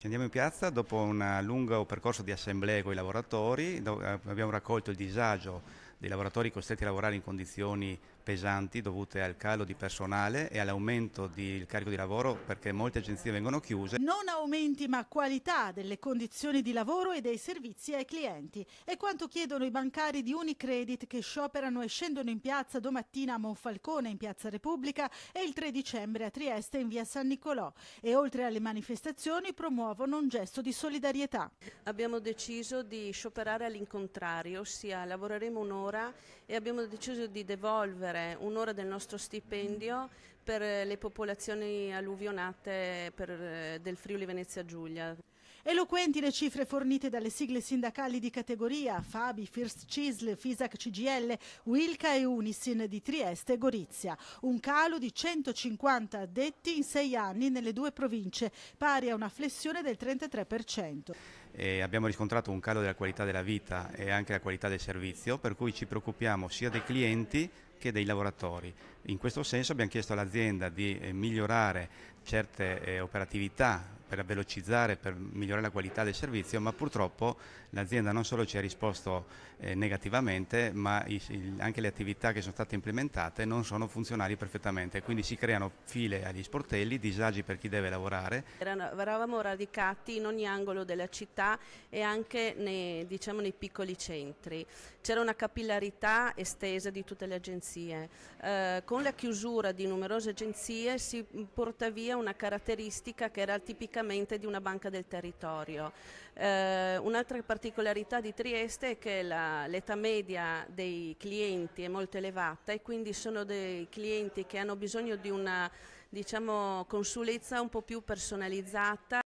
Andiamo in piazza dopo un lungo percorso di assemblee con i lavoratori, eh, abbiamo raccolto il disagio dei lavoratori costretti a lavorare in condizioni pesanti dovute al calo di personale e all'aumento del carico di lavoro perché molte agenzie vengono chiuse. Non aumenti ma qualità delle condizioni di lavoro e dei servizi ai clienti. È quanto chiedono i bancari di Unicredit che scioperano e scendono in piazza domattina a Monfalcone in Piazza Repubblica e il 3 dicembre a Trieste in via San Nicolò e oltre alle manifestazioni promuovono un gesto di solidarietà. Abbiamo deciso di scioperare all'incontrario, ossia lavoreremo un'ora un'ora e abbiamo deciso di devolvere un'ora del nostro stipendio per eh, le popolazioni alluvionate per, eh, del Friuli Venezia Giulia. Eloquenti le cifre fornite dalle sigle sindacali di categoria Fabi, First Cisl, Fisac CGL, Wilca e Unisin di Trieste e Gorizia. Un calo di 150 addetti in sei anni nelle due province, pari a una flessione del 33%. E abbiamo riscontrato un calo della qualità della vita e anche della qualità del servizio, per cui ci preoccupiamo sia dei clienti che dei lavoratori. In questo senso abbiamo chiesto all'azienda di eh, migliorare certe eh, operatività per velocizzare, per migliorare la qualità del servizio, ma purtroppo l'azienda non solo ci ha risposto eh, negativamente, ma i, il, anche le attività che sono state implementate non sono funzionali perfettamente, quindi si creano file agli sportelli, disagi per chi deve lavorare. eravamo radicati in ogni angolo della città e anche nei, diciamo, nei piccoli centri. C'era una capillarità estesa di tutte le agenzie. Eh, con la chiusura di numerose agenzie si mm, porta via una caratteristica che era tipica praticamente di una banca del territorio. Eh, un'altra particolarità di Trieste è che la, l'età media dei clienti è molto elevata e quindi sono dei clienti che hanno bisogno di una diciamo, consulenza un po' più personalizzata.